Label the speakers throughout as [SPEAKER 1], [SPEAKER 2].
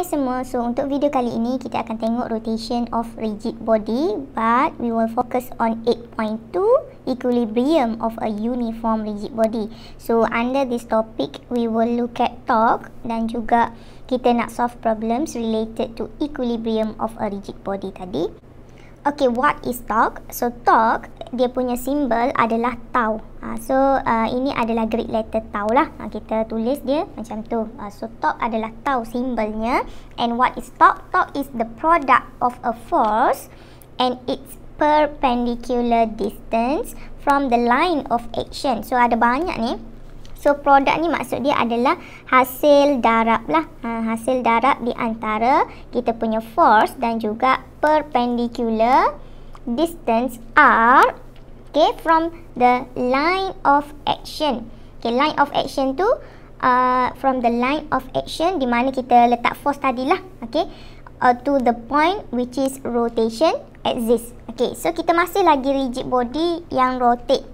[SPEAKER 1] Hai semua, so untuk video kali ini kita akan tengok rotation of rigid body but we will focus on 8.2 equilibrium of a uniform rigid body so under this topic we will look at torque dan juga kita nak solve problems related to equilibrium of a rigid body tadi Okay, what is talk? So talk dia punya simbol adalah tau. Ha, so uh, ini adalah Greek letter tau lah. Ha, kita tulis dia macam tu. Ha, so talk adalah tau simbolnya. And what is talk? Talk is the product of a force and its perpendicular distance from the line of action. So ada banyak ni. So produk ni maksud dia adalah hasil darab lah. Ha, hasil darab di antara kita punya force dan juga perpendicular distance R okay, from the line of action. Okay, line of action tu uh, from the line of action di mana kita letak force tadi lah. Okay, uh, to the point which is rotation exists. Okay, so kita masih lagi rigid body yang rotate.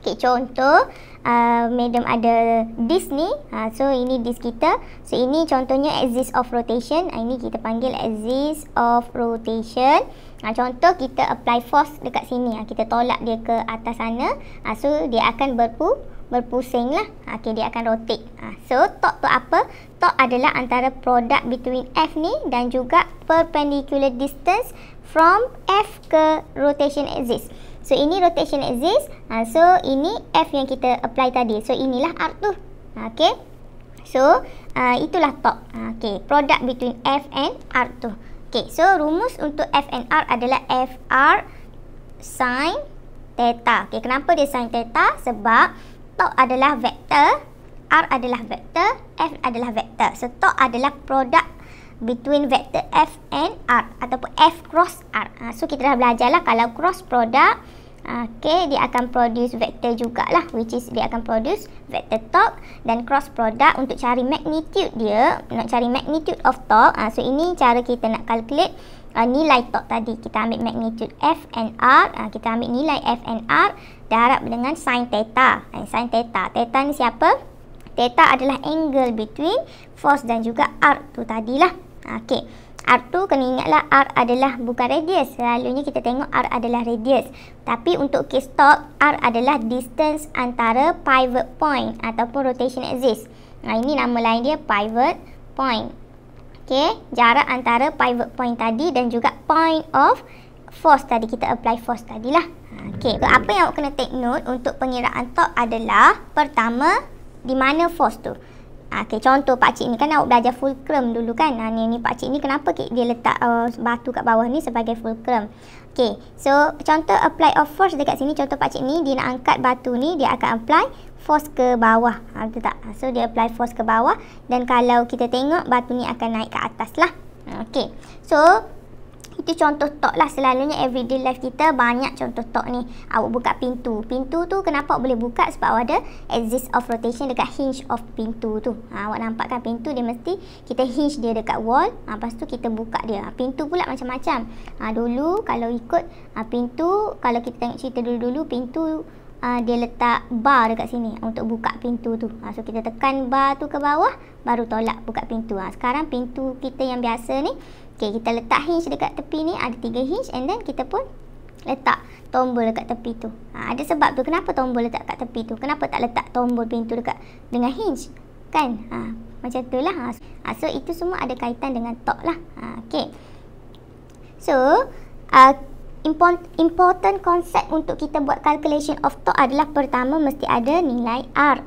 [SPEAKER 1] Okay, contoh Uh, madam ada disk ni ha, so ini disk kita so ini contohnya axis of rotation ha, ini kita panggil axis of rotation ha, contoh kita apply force dekat sini ha, kita tolak dia ke atas sana ha, so dia akan berpu berpusing lah ha, okay, dia akan rotate ha, so torque tu apa torque adalah antara product between F ni dan juga perpendicular distance from F ke rotation axis. So ini rotation axis. Ha, ah, so ini F yang kita apply tadi. So inilah r tu. Ha, okay. So uh, itulah top. Ha, okay. Product between F and R tu. Okay. So rumus untuk F and R adalah f r sin theta. Okay. Kenapa dia sin theta? Sebab top adalah vektor. R adalah vektor. F adalah vektor. So top adalah product between vector F and R ataupun F cross R. Uh, so kita dah belajarlah kalau cross product ha, Okay, dia akan produce vector jugalah Which is dia akan produce vector torque Dan cross product untuk cari magnitude dia Nak cari magnitude of torque ha, So, ini cara kita nak calculate nilai torque tadi Kita ambil magnitude F and R Kita ambil nilai F and R Darab dengan sin theta Sin theta, theta ni siapa? Theta adalah angle between force dan juga r tu tadilah Ha, okey. R tu kena ingatlah R adalah bukan radius. Selalunya kita tengok R adalah radius. Tapi untuk case talk, R adalah distance antara pivot point ataupun rotation axis. Nah, ha, ini nama lain dia pivot point. Okay, jarak antara pivot point tadi dan juga point of force tadi kita apply force tadilah. Ha, okey, so, apa yang awak kena take note untuk pengiraan torque adalah pertama di mana force tu? Ah, okay, contoh Pak pakcik ni kan awak belajar fulcrum dulu kan. Ha, ah, ni, ni pakcik ni kenapa dia letak uh, batu kat bawah ni sebagai fulcrum. Okay, so contoh apply of force dekat sini. Contoh Pak pakcik ni dia nak angkat batu ni, dia akan apply force ke bawah. Ha, betul tak? So, dia apply force ke bawah. Dan kalau kita tengok, batu ni akan naik ke atas lah. Okay, so itu contoh tok lah Selalunya everyday life kita Banyak contoh tok ni Awak buka pintu Pintu tu kenapa boleh buka Sebab awak ada Exist of rotation Dekat hinge of pintu tu ha, Awak kan pintu Dia mesti Kita hinge dia dekat wall ha, Lepas tu kita buka dia ha, Pintu pula macam-macam ha, Dulu kalau ikut ha, Pintu Kalau kita tengok cerita dulu-dulu Pintu Uh, dia letak bar dekat sini untuk buka pintu tu. Ha, so kita tekan bar tu ke bawah baru tolak buka pintu. Ha, sekarang pintu kita yang biasa ni Okay, kita letak hinge dekat tepi ni. Ada tiga hinge and then kita pun letak tombol dekat tepi tu. Ha, ada sebab tu. Kenapa tombol letak kat tepi tu? Kenapa tak letak tombol pintu dekat dengan hinge? Kan? Ha, macam tu lah. Ha, so, itu semua ada kaitan dengan tok lah. Ha, Okey. So, uh, important concept untuk kita buat calculation of torque adalah pertama mesti ada nilai R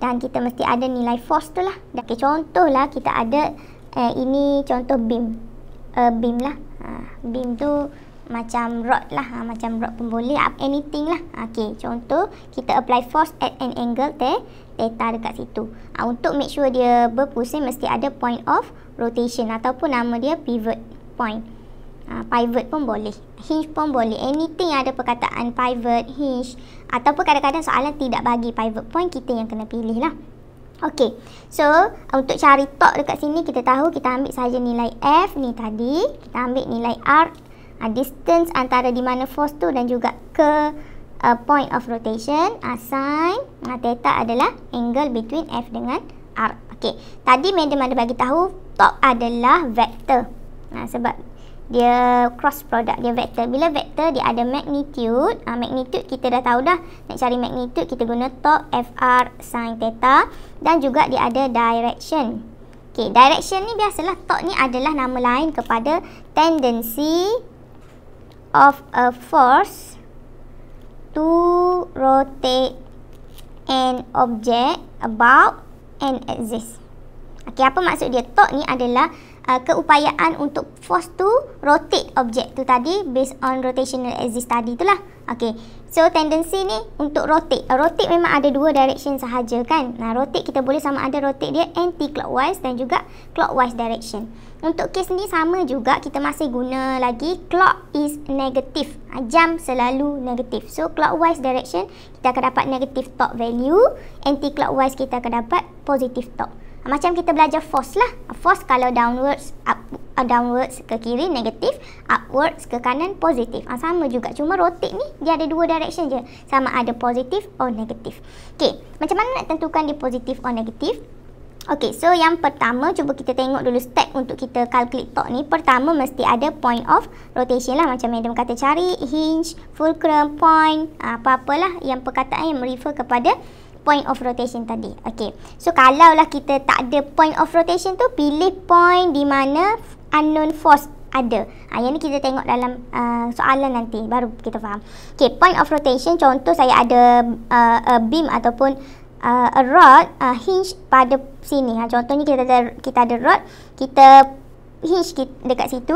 [SPEAKER 1] dan kita mesti ada nilai force tu lah okay, contohlah kita ada eh, ini contoh beam uh, beam lah. Ha, beam tu macam rod lah. Ha, macam rod pun boleh. Anything lah. Ha, okay, contoh kita apply force at an angle te theta dekat situ. Ha, untuk make sure dia berpusing mesti ada point of rotation ataupun nama dia pivot point. Ha, pivot pun boleh. Hinge pun boleh. Anything yang ada perkataan pivot, hinge ataupun kadang-kadang soalan tidak bagi pivot point kita yang kena pilih lah. Okey. So, untuk cari tok dekat sini kita tahu kita ambil saja nilai F ni tadi, kita ambil nilai R uh, distance antara di mana force tu dan juga ke uh, point of rotation ah, sin uh, ah, theta adalah angle between F dengan R. Okey. Tadi madam ada bagi tahu tok adalah vektor. Nah, sebab dia cross product dia vector bila vector dia ada magnitude uh, magnitude kita dah tahu dah nak cari magnitude kita guna tok fr sin theta dan juga dia ada direction okey direction ni biasalah tok ni adalah nama lain kepada tendency of a force to rotate an object about an axis. okey apa maksud dia tok ni adalah uh, keupayaan untuk force to rotate objek tu tadi based on rotational axis tadi itulah. Okay, So tendency ni untuk rotate. Uh, rotate memang ada dua direction sahaja kan. Nah, rotate kita boleh sama ada rotate dia anti clockwise dan juga clockwise direction. Untuk case ni sama juga kita masih guna lagi clock is negative. Ah, Jam selalu negatif. So clockwise direction kita akan dapat negative top value, anti clockwise kita akan dapat positif top macam kita belajar force lah. Force kalau downwards up, uh, downwards ke kiri negatif, upwards ke kanan positif. Uh, ah, sama juga cuma rotate ni dia ada dua direction je. Sama ada positif or negatif. Okay, macam mana nak tentukan dia positif or negatif? Okay, so yang pertama cuba kita tengok dulu step untuk kita calculate torque ni. Pertama mesti ada point of rotation lah macam madam kata cari hinge, fulcrum point, ah, apa-apalah yang perkataan yang refer kepada point of rotation tadi. Okey. So kalaulah kita tak ada point of rotation tu, pilih point di mana unknown force ada. Ha, yang ni kita tengok dalam uh, soalan nanti baru kita faham. Okay, point of rotation contoh saya ada uh, a beam ataupun uh, a rod a hinge pada sini. Ha, contohnya kita ada kita ada rod, kita hinge kita dekat situ.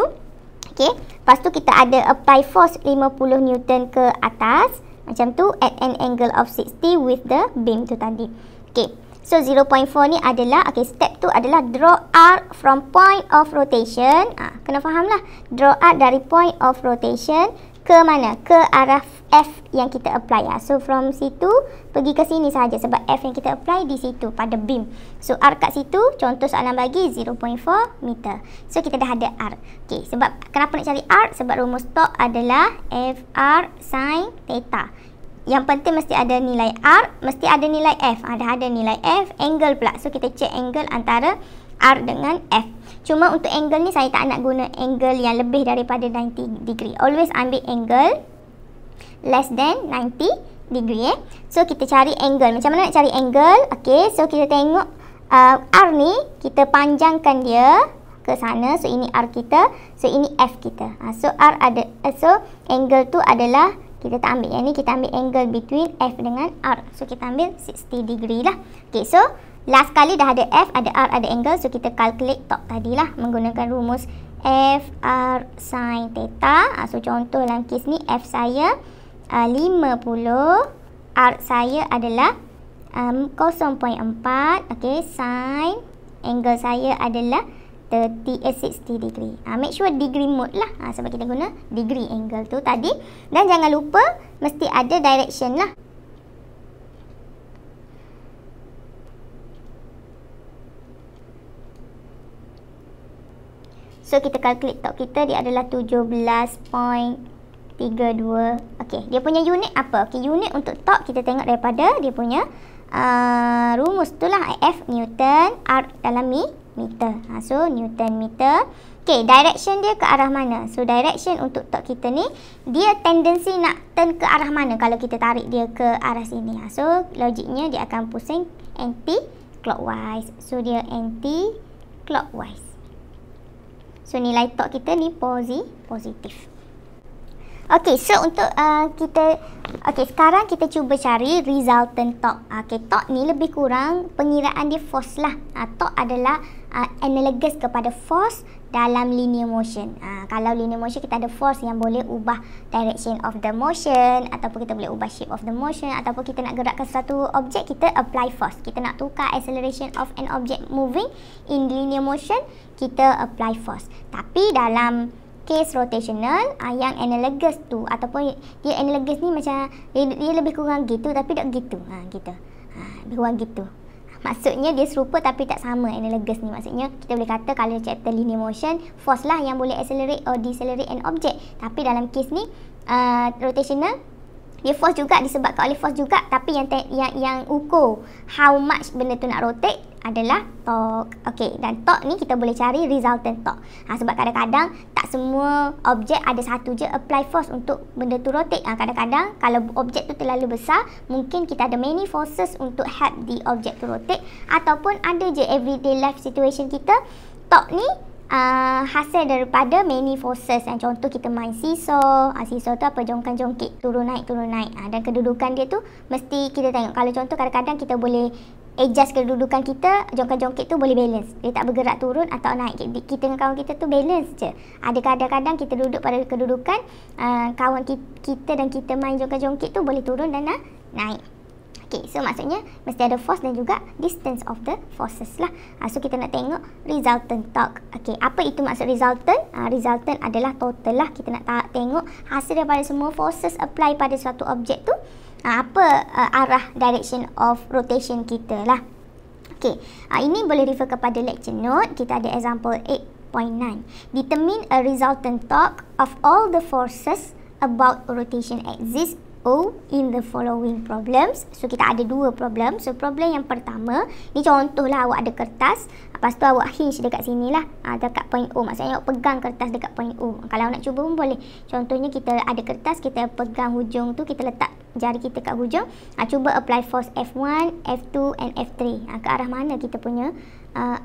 [SPEAKER 1] Okay. Lepas tu kita ada apply force 50 Newton ke atas. Macam tu at an angle of 60 with the beam tu tadi. Okay. So 0.4 ni adalah, okay step tu adalah draw R from point of rotation. Ah, ha, Kena faham lah. Draw R dari point of rotation ke mana? Ke arah F yang kita apply. Ya. So from situ pergi ke sini saja sebab F yang kita apply di situ pada beam. So R kat situ contoh soalan bagi 0.4 meter. So kita dah ada R. Okay, sebab kenapa nak cari R? Sebab rumus tok adalah FR sin theta. Yang penting mesti ada nilai R, mesti ada nilai F. Ada ah, ada nilai F, angle pula. So kita check angle antara R dengan F. Cuma untuk angle ni saya tak nak guna angle yang lebih daripada 90 degree. Always ambil angle less than 90 degree eh. So kita cari angle. Macam mana nak cari angle? Okay so kita tengok uh, R ni kita panjangkan dia ke sana. So ini R kita. So ini F kita. Ha, so R ada uh, so angle tu adalah kita tak ambil yang ni. Kita ambil angle between F dengan R. So kita ambil 60 degree lah. Okay so Last kali dah ada F, ada R, ada angle. So, kita calculate top tadilah menggunakan rumus F, R, sin, theta. Ah, so, contoh dalam kes ni F saya 50. Ah, R saya adalah 0.4. Ah, okay, sin, angle saya adalah 30, eh, 60 degree. make sure degree mode lah sebab kita guna degree angle tu tadi. Dan jangan lupa mesti ada direction lah. So kita calculate top kita dia adalah 17.32. Okey, dia punya unit apa? Okey, unit untuk top kita tengok daripada dia punya uh, rumus itulah F Newton R dalam mi, meter. Ha, so Newton meter. Okey, direction dia ke arah mana? So direction untuk top kita ni dia tendensi nak turn ke arah mana kalau kita tarik dia ke arah sini. Ha, so logiknya dia akan pusing anti clockwise. So dia anti clockwise. So nilai tok kita ni posi, positif. Okey, so untuk uh, kita okey, sekarang kita cuba cari resultant tok. Okey, tok ni lebih kurang pengiraan dia force lah. Uh, tok adalah uh, analogous kepada force dalam linear motion. Uh, kalau linear motion kita ada force yang boleh ubah direction of the motion ataupun kita boleh ubah shape of the motion ataupun kita nak gerakkan satu objek kita apply force. Kita nak tukar acceleration of an object moving in linear motion kita apply force. Tapi dalam case rotational uh, yang analogous tu ataupun dia analogous ni macam dia, dia lebih kurang gitu tapi tak gitu. Ha gitu. Ha lebih kurang gitu. Maksudnya dia serupa tapi tak sama analogous ni. Maksudnya kita boleh kata kalau chapter linear motion, force lah yang boleh accelerate or decelerate an object. Tapi dalam case ni, uh, rotational dia force juga disebabkan oleh force juga tapi yang te- yang yang ukur how much benda tu nak rotate adalah torque. Okey, dan torque ni kita boleh cari resultant torque. Ha, sebab kadang-kadang tak semua objek ada satu je apply force untuk benda tu rotate. Ha, kadang-kadang kalau objek tu terlalu besar, mungkin kita ada many forces untuk help the objek tu rotate ataupun ada je everyday life situation kita torque ni uh, hasil daripada many forces. Uh, contoh kita main seesaw. Uh, seesaw tu apa? Jongkan jongkit. Turun naik, turun naik. Uh, dan kedudukan dia tu mesti kita tengok. Kalau contoh kadang-kadang kita boleh adjust kedudukan kita. Jongkan jongkit tu boleh balance. Dia tak bergerak turun atau naik. Kita, dengan kawan kita tu balance je. Ada ah, kadang-kadang kita duduk pada kedudukan. Uh, kawan kita, dan kita main jongkan jongkit tu boleh turun dan Naik. Okay, so maksudnya mesti ada force dan juga distance of the forces lah. Uh, so kita nak tengok resultant torque. Okay, apa itu maksud resultant? Uh, resultant adalah total lah. Kita nak tengok hasil daripada semua forces apply pada suatu objek tu. Uh, apa uh, arah direction of rotation kita lah. Okay, uh, ini boleh refer kepada lecture note. Kita ada example 8.9. Determine a resultant torque of all the forces about rotation axis O in the following problems. So, kita ada dua problem. So, problem yang pertama, ni contohlah awak ada kertas. Lepas tu awak hinge dekat sini lah. Ha, ah, dekat point O. Maksudnya awak pegang kertas dekat point O. Kalau nak cuba pun boleh. Contohnya kita ada kertas, kita pegang hujung tu, kita letak jari kita kat hujung. Ha, cuba apply force F1, F2 and F3. Ha, ah, ke arah mana kita punya uh,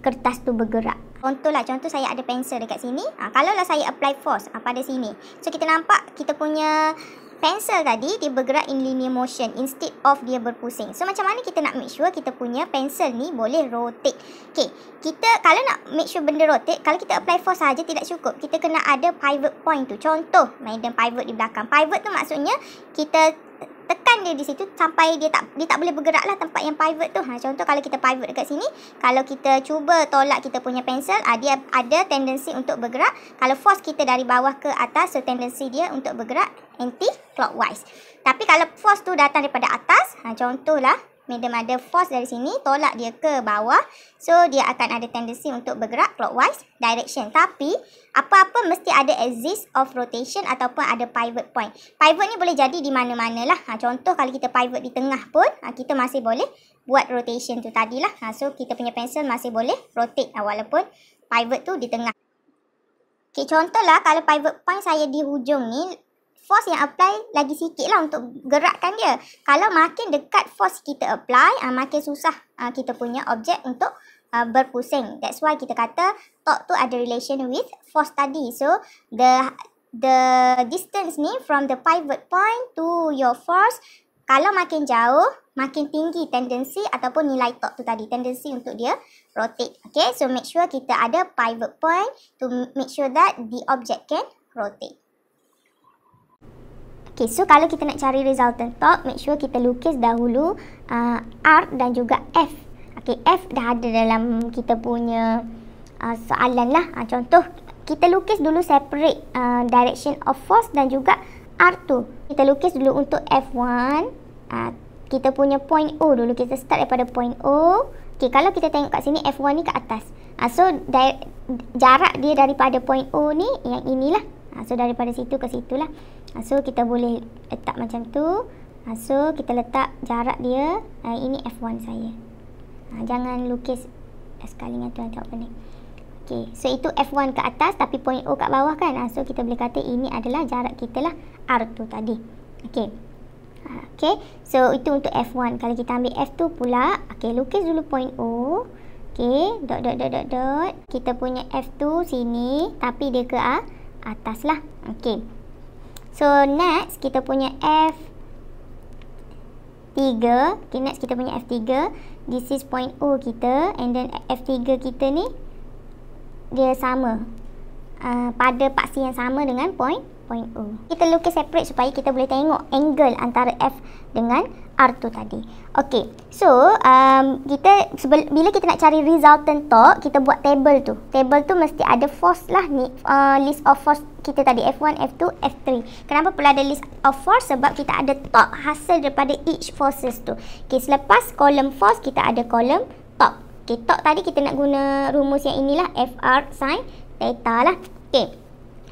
[SPEAKER 1] kertas tu bergerak. Contoh lah. contoh saya ada pensel dekat sini. Ha, kalau lah saya apply force ha, pada sini. So, kita nampak kita punya pencil tadi dia bergerak in linear motion instead of dia berpusing. So macam mana kita nak make sure kita punya pencil ni boleh rotate. Okay, kita kalau nak make sure benda rotate, kalau kita apply force saja tidak cukup. Kita kena ada pivot point tu. Contoh, main dan pivot di belakang. Pivot tu maksudnya kita tekan dia di situ sampai dia tak dia tak boleh bergerak lah tempat yang pivot tu. Ha, contoh kalau kita pivot dekat sini, kalau kita cuba tolak kita punya pencil, ha, ah, dia ada tendensi untuk bergerak. Kalau force kita dari bawah ke atas, so tendensi dia untuk bergerak anti-clockwise. Tapi kalau force tu datang daripada atas, ha, contohlah, Madam ada force dari sini, tolak dia ke bawah. So, dia akan ada tendensi untuk bergerak clockwise direction. Tapi, apa-apa mesti ada exist of rotation ataupun ada pivot point. Pivot ni boleh jadi di mana-mana lah. Ha, contoh, kalau kita pivot di tengah pun, ha, kita masih boleh buat rotation tu tadi lah. Ha, so, kita punya pencil masih boleh rotate ha, walaupun pivot tu di tengah. Okay, contohlah, kalau pivot point saya di hujung ni, force yang apply lagi sikit lah untuk gerakkan dia. Kalau makin dekat force kita apply, uh, makin susah uh, kita punya objek untuk uh, berpusing. That's why kita kata torque tu ada relation with force tadi. So, the the distance ni from the pivot point to your force, kalau makin jauh, makin tinggi tendensi ataupun nilai torque tu tadi. Tendensi untuk dia rotate. Okay, so make sure kita ada pivot point to make sure that the object can rotate. Okay, so kalau kita nak cari resultant top, make sure kita lukis dahulu uh, R dan juga F. Okay, F dah ada dalam kita punya uh, soalan lah. Uh, contoh, kita lukis dulu separate uh, direction of force dan juga R tu. Kita lukis dulu untuk F1. Uh, kita punya point O dulu. Kita start daripada point O. Okay, kalau kita tengok kat sini, F1 ni kat atas. Uh, so, jarak dia daripada point O ni, yang inilah. Uh, so, daripada situ ke situlah. lah. Ah, so kita boleh letak macam tu ah, so kita letak jarak dia ah, ini F1 saya jangan lukis sekali dengan tuan pening okay. so itu F1 ke atas tapi point O kat bawah kan uh, so kita boleh kata ini adalah jarak kita lah R tu tadi Okay, okay. so itu untuk F1 kalau kita ambil F2 pula okay, lukis dulu point O Okay, dot dot dot dot dot kita punya F2 sini tapi dia ke uh, atas lah ok So next kita punya F3. Okay next kita punya F3. This is point O kita. And then F3 kita ni dia sama. Uh, pada paksi yang sama dengan point point O. Kita lukis separate supaya kita boleh tengok angle antara F dengan R tu tadi. Okey. So, um, kita bila kita nak cari resultant torque, kita buat table tu. Table tu mesti ada force lah ni uh, list of force kita tadi F1, F2, F3. Kenapa perlu ada list of force? Sebab kita ada torque hasil daripada each forces tu. Okey, selepas column force kita ada column torque. Okey, torque tadi kita nak guna rumus yang inilah FR sine theta lah. Okay.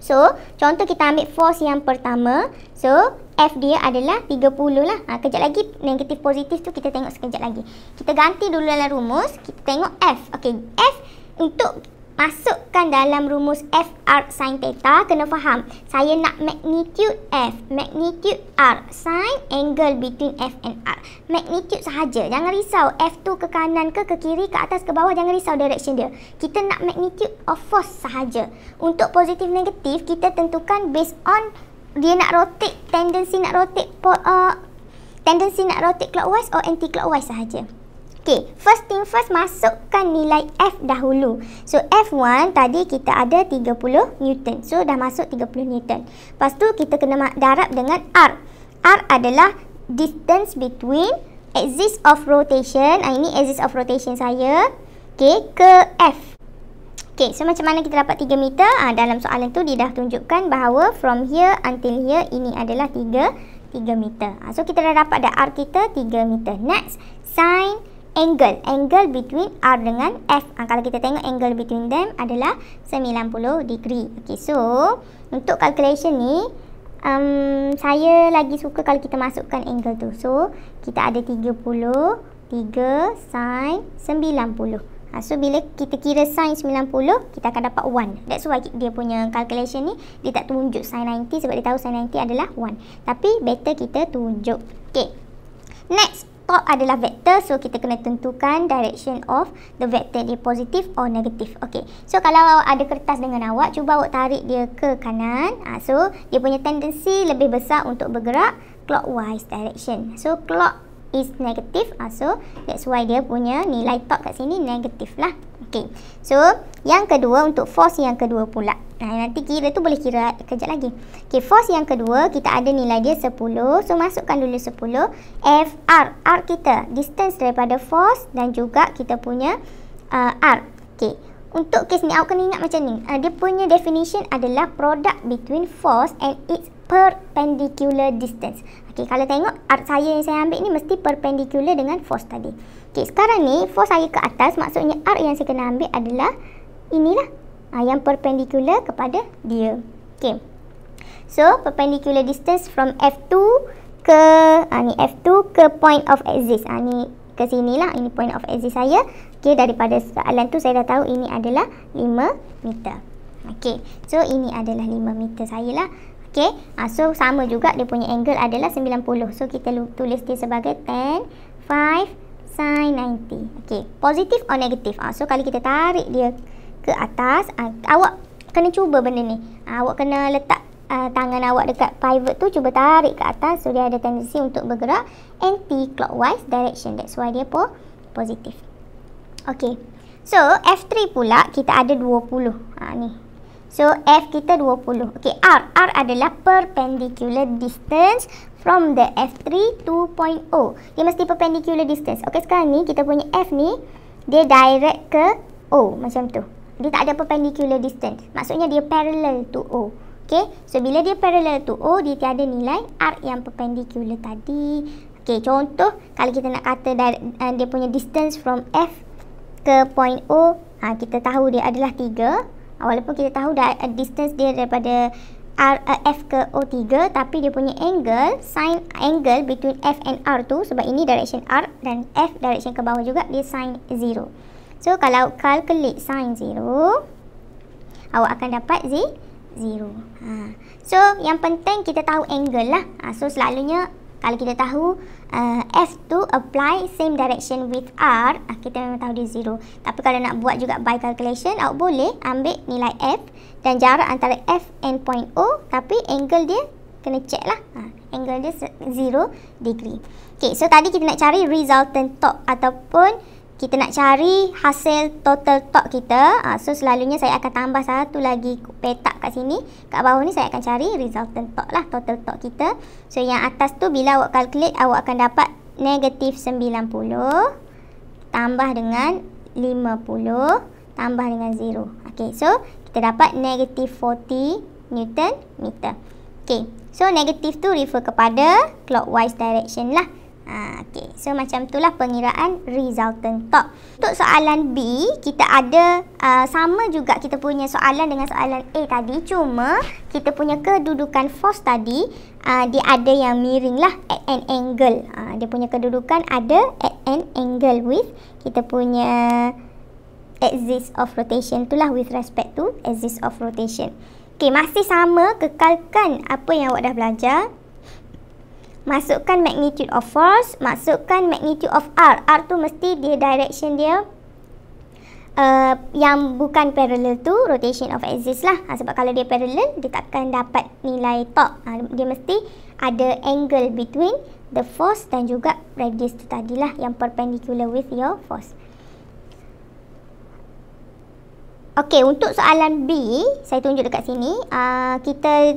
[SPEAKER 1] So, contoh kita ambil force yang pertama. So, F dia adalah 30 lah. Ha, kejap lagi negatif positif tu kita tengok sekejap lagi. Kita ganti dulu dalam rumus. Kita tengok F. Okay, F untuk masukkan dalam rumus F R sin theta, kena faham. Saya nak magnitude F, magnitude R, sin angle between F and R. Magnitude sahaja. Jangan risau F tu ke kanan ke, ke kiri, ke atas, ke bawah. Jangan risau direction dia. Kita nak magnitude of force sahaja. Untuk positif negatif, kita tentukan based on dia nak rotate, tendency nak rotate, uh, tendency nak rotate clockwise or anti-clockwise sahaja. Okay, first thing first masukkan nilai F dahulu. So F1 tadi kita ada 30 Newton. So dah masuk 30 Newton. Lepas tu kita kena darab dengan R. R adalah distance between axis of rotation. Ah ini axis of rotation saya. Okay, ke F. Okay, so macam mana kita dapat 3 meter? Ah dalam soalan tu dia dah tunjukkan bahawa from here until here ini adalah 3 3 meter. Ah so kita dah dapat dah R kita 3 meter. Next, sine angle. Angle between R dengan F. Ha, kalau kita tengok angle between them adalah 90 degree. Okay, so, untuk calculation ni, um, saya lagi suka kalau kita masukkan angle tu. So, kita ada 30, 3 sin 90. Ha, ah, so, bila kita kira sin 90, kita akan dapat 1. That's why dia punya calculation ni, dia tak tunjuk sin 90 sebab dia tahu sin 90 adalah 1. Tapi, better kita tunjuk. Okay. Next, top adalah vektor, so kita kena tentukan direction of the vector dia positif or negatif okay so kalau awak ada kertas dengan awak cuba awak tarik dia ke kanan ha, so dia punya tendensi lebih besar untuk bergerak clockwise direction so clock is negative ha, so that's why dia punya nilai top kat sini negatif lah Okay, So, yang kedua untuk force yang kedua pula. Nah, nanti kira tu boleh kira kejap lagi. Okay, force yang kedua kita ada nilai dia 10. So, masukkan dulu 10. FR, R kita. Distance daripada force dan juga kita punya uh, R. Okay, Untuk kes ni, awak kena ingat macam ni. Uh, dia punya definition adalah product between force and its perpendicular distance. Okey, kalau tengok arc saya yang saya ambil ni mesti perpendicular dengan force tadi. Okey, sekarang ni force saya ke atas maksudnya arc yang saya kena ambil adalah inilah. Ah yang perpendicular kepada dia. Okey. So, perpendicular distance from F2 ke ah ni F2 ke point of axis. Ah ni ke sinilah ini point of axis saya. Okey, daripada soalan tu saya dah tahu ini adalah 5 meter. Okey. So, ini adalah 5 meter saya lah. Okay, ha, ah, so sama juga dia punya angle adalah 90. So kita tulis dia sebagai tan 5, sin 90. Okay, positif atau negatif? Ha, so kali kita tarik dia ke atas, ha, awak kena cuba benda ni. Ha, awak kena letak uh, tangan awak dekat pivot tu, cuba tarik ke atas. So dia ada tendensi untuk bergerak anti-clockwise direction. That's why dia pun positif. Okay, so F3 pula kita ada 20. Ha, ni. So, F kita 20. Okay, R. R adalah perpendicular distance from the F3 2.0. Dia mesti perpendicular distance. Okay, sekarang ni kita punya F ni, dia direct ke O. Macam tu. Dia tak ada perpendicular distance. Maksudnya dia parallel to O. Okay, so bila dia parallel to O, dia tiada nilai R yang perpendicular tadi. Okay, contoh kalau kita nak kata eh, dia punya distance from F ke point O, ha, kita tahu dia adalah 3. Ah, walaupun kita tahu dah uh, distance dia daripada R, uh, F ke O3 tapi dia punya angle sin angle between F and R tu sebab ini direction R dan F direction ke bawah juga dia sin 0 so kalau calculate sin 0 awak akan dapat Z 0 ah, so yang penting kita tahu angle lah ha, so selalunya kalau kita tahu uh, F tu apply same direction with R, uh, kita memang tahu dia 0. Tapi kalau nak buat juga by calculation, awak boleh ambil nilai F dan jarak antara F and point O tapi angle dia kena check lah. Uh, angle dia 0 degree. Okay, so tadi kita nak cari resultant torque ataupun kita nak cari hasil total tok kita uh, so selalunya saya akan tambah satu lagi petak kat sini kat bawah ni saya akan cari resultant tok lah total tok kita so yang atas tu bila awak calculate awak akan dapat negatif 90 tambah dengan 50 tambah dengan 0 Okay, so kita dapat negatif 40 newton meter Okay, so negatif tu refer kepada clockwise direction lah Ha, okay. So macam itulah pengiraan resultant top. Untuk soalan B, kita ada uh, sama juga kita punya soalan dengan soalan A tadi. Cuma kita punya kedudukan force tadi, uh, dia ada yang miring lah at an angle. Uh, dia punya kedudukan ada at an angle with kita punya axis of rotation. Itulah with respect to axis of rotation. Okay, masih sama kekalkan apa yang awak dah belajar. Masukkan magnitude of force. Masukkan magnitude of R. R tu mesti dia direction dia. Uh, yang bukan parallel tu rotation of axis lah ha, sebab kalau dia parallel dia takkan dapat nilai top ha, dia mesti ada angle between the force dan juga radius tu tadilah yang perpendicular with your force ok untuk soalan B saya tunjuk dekat sini uh, kita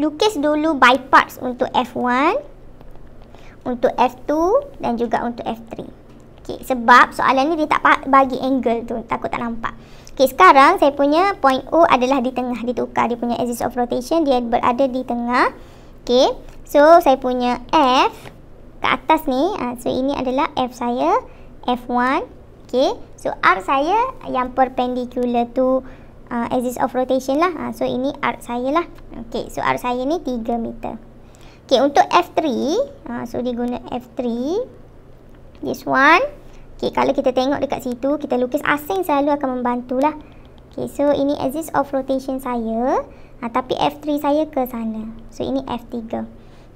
[SPEAKER 1] lukis dulu by parts untuk F1, untuk F2 dan juga untuk F3. Okey, sebab soalan ni dia tak bagi angle tu, takut tak nampak. Okey, sekarang saya punya point O adalah di tengah, ditukar dia punya axis of rotation, dia berada di tengah. Okey. So, saya punya F ke atas ni, ah, so ini adalah F saya, F1. Okey. So, R saya yang perpendicular tu uh, ah, axis of rotation lah. Uh, so ini arc saya lah. okay, so arc saya ni 3 meter. Okay, untuk F3, uh, ah, so dia guna F3. This one. Okay, kalau kita tengok dekat situ, kita lukis asing selalu akan membantulah. Okay, so ini axis of rotation saya. Ha, tapi F3 saya ke sana. So, ini F3.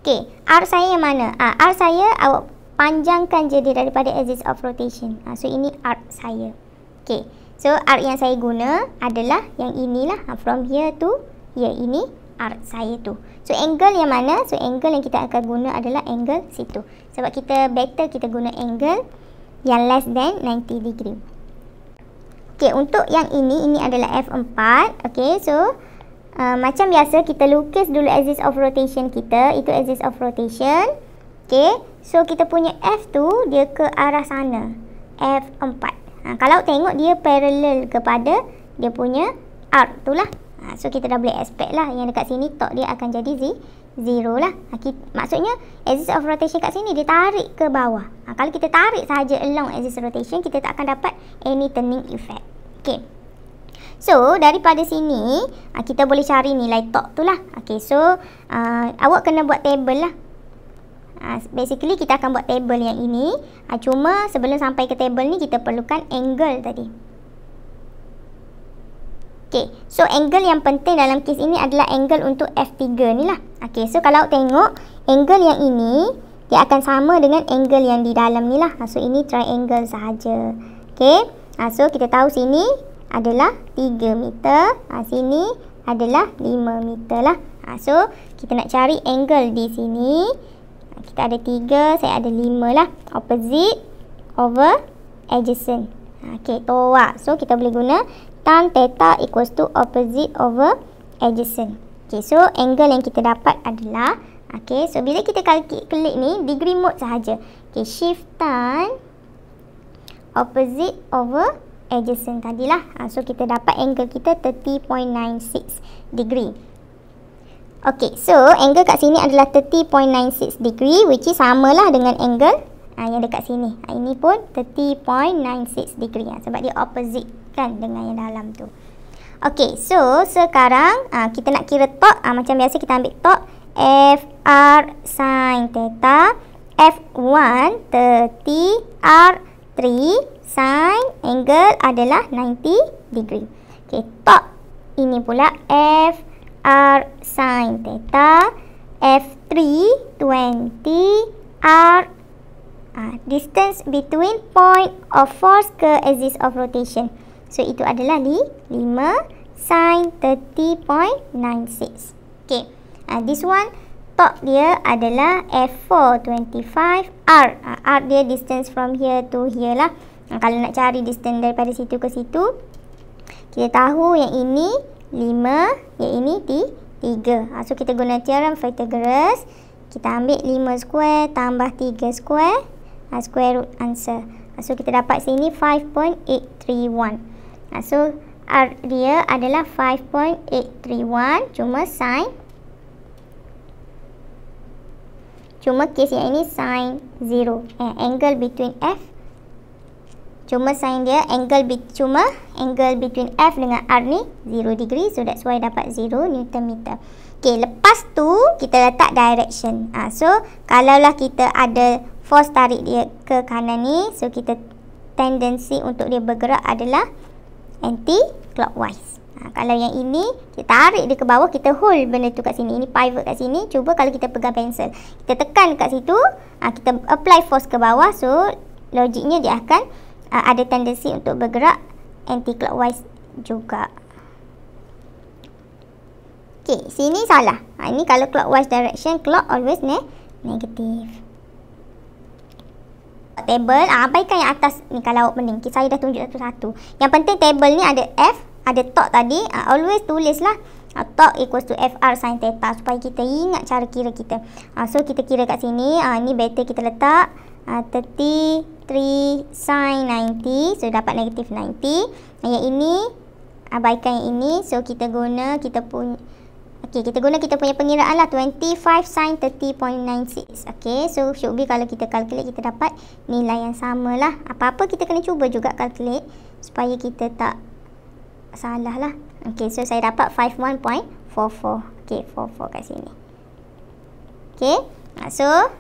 [SPEAKER 1] Okay, R saya yang mana? Ha, R saya awak panjangkan jadi daripada axis of rotation. Ha, so, ini R saya. Okay. So art yang saya guna adalah yang inilah ah, from here to here ini art saya tu. So angle yang mana? So angle yang kita akan guna adalah angle situ. Sebab kita better kita guna angle yang less than 90 degree. Okay untuk yang ini ini adalah F4. Okay so uh, macam biasa kita lukis dulu axis of rotation kita, itu axis of rotation. Okay So kita punya F tu dia ke arah sana. F4 ha, kalau tengok dia parallel kepada dia punya R tu lah ha, so kita dah boleh expect lah yang dekat sini tok dia akan jadi Z zero lah ha, kita, maksudnya axis of rotation kat sini dia tarik ke bawah ha, kalau kita tarik saja along axis rotation kita tak akan dapat any turning effect Okay. So, daripada sini, ha, kita boleh cari nilai tok tu lah. Okay, so, uh, awak kena buat table lah. Ah, basically kita akan buat table yang ini ha, cuma sebelum sampai ke table ni kita perlukan angle tadi Okay, so angle yang penting dalam kes ini adalah angle untuk F3 ni lah. Okay, so kalau tengok angle yang ini, dia akan sama dengan angle yang di dalam ni lah. Ah, so, ini triangle sahaja. Okay, so kita tahu sini adalah 3 meter, sini adalah 5 meter lah. So, kita nak cari angle di sini. Kita ada tiga, saya ada lima lah. Opposite, over, adjacent. Ha, okay, toa. So, kita boleh guna tan theta equals to opposite over adjacent. Okay, so angle yang kita dapat adalah Okay, so bila kita klik ni, degree mode sahaja. Okay, shift tan opposite over adjacent tadilah. Ha, so, kita dapat angle kita 30.96 degree. Okay, so angle kat sini adalah 30.96 degree which is samalah dengan angle ha, yang dekat sini. Ha, ini pun 30.96 degree. Ha, sebab dia opposite kan dengan yang dalam tu. Okay, so sekarang ha, kita nak kira tok. Ha, macam biasa kita ambil tok. F R sin theta F1 30 R 3 sin angle adalah 90 degree. Okay, tok ini pula F R r sin theta f3 20 r uh, distance between point of force ke axis of rotation so itu adalah li 5 sin 30.96 okey uh, this one top dia adalah f4 25 r uh, r dia distance from here to here lah uh, kalau nak cari distance daripada situ ke situ kita tahu yang ini 5 yang ini di 3. Ha, so kita guna teorem Pythagoras. Kita ambil 5 square tambah 3 square. Ha, square root answer. Ha, so kita dapat sini 5.831. Ha, ah, so R dia adalah 5.831 cuma sin cuma case yang ini sin 0 eh, angle between F Cuma sign dia angle be- cuma angle between F dengan R ni 0 degree so that's why dapat 0 Newton meter. Okey, lepas tu kita letak direction. Ah ha, so kalaulah kita ada force tarik dia ke kanan ni, so kita tendensi untuk dia bergerak adalah anti clockwise. Ha, ah, kalau yang ini kita tarik dia ke bawah, kita hold benda tu kat sini. Ini pivot kat sini. Cuba kalau kita pegang pencil, kita tekan kat situ, ah ha, kita apply force ke bawah, so logiknya dia akan uh, ada tendensi untuk bergerak anti clockwise juga. Okey, sini salah. Ha, ini kalau clockwise direction clock always ne negatif. Table, ha, abaikan yang atas ni kalau opening. Okay, saya dah tunjuk satu-satu. Yang penting table ni ada F, ada top tadi. Ha, always tulislah ha, top equals to FR sin theta supaya kita ingat cara kira kita. Ha, so, kita kira kat sini. Ha, ni better kita letak. Ha, 30 3 sin 90. So, dapat negatif 90. Yang ini, abaikan yang ini. So, kita guna kita punya... Okay, kita guna kita punya pengiraan lah 25 sin 30.96 Okay, so should be kalau kita calculate Kita dapat nilai yang sama lah Apa-apa kita kena cuba juga calculate Supaya kita tak Salah lah Okay, so saya dapat 51.44 Okay, 44 kat sini Okay, so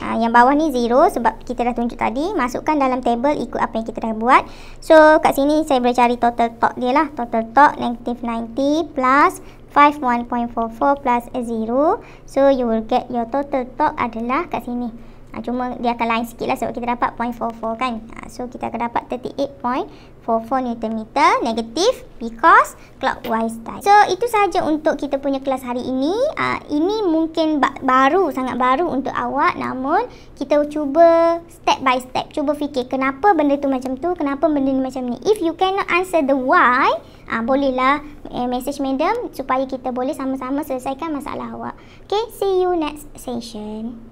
[SPEAKER 1] Ha, yang bawah ni zero sebab kita dah tunjuk tadi. Masukkan dalam table ikut apa yang kita dah buat. So kat sini saya boleh cari total torque dia lah. Total torque negative 90 plus 51.44 plus 0. So you will get your total torque adalah kat sini. Ha, cuma dia akan lain sikit lah sebab kita dapat 0.44 kan. Ha, so kita akan dapat 4-4 Newton meter negatif because clockwise time. So itu sahaja untuk kita punya kelas hari ini. Uh, ini mungkin ba baru, sangat baru untuk awak namun kita cuba step by step. Cuba fikir kenapa benda tu macam tu, kenapa benda ni macam ni. If you cannot answer the why, uh, bolehlah uh, message madam supaya kita boleh sama-sama selesaikan masalah awak. Okay, see you next session.